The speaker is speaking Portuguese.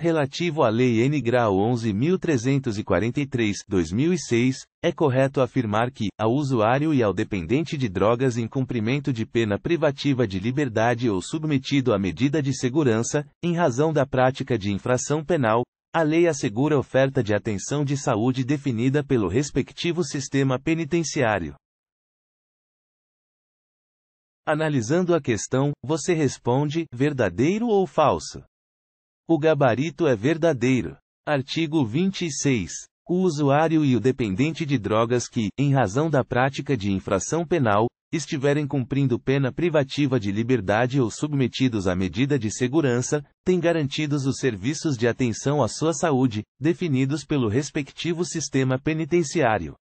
relativo à Lei N. Grau 11.343-2006, é correto afirmar que, ao usuário e ao dependente de drogas em cumprimento de pena privativa de liberdade ou submetido à medida de segurança, em razão da prática de infração penal, a lei assegura oferta de atenção de saúde definida pelo respectivo sistema penitenciário. Analisando a questão, você responde: verdadeiro ou falso? O gabarito é verdadeiro. Artigo 26. O usuário e o dependente de drogas que, em razão da prática de infração penal, estiverem cumprindo pena privativa de liberdade ou submetidos à medida de segurança, têm garantidos os serviços de atenção à sua saúde, definidos pelo respectivo sistema penitenciário.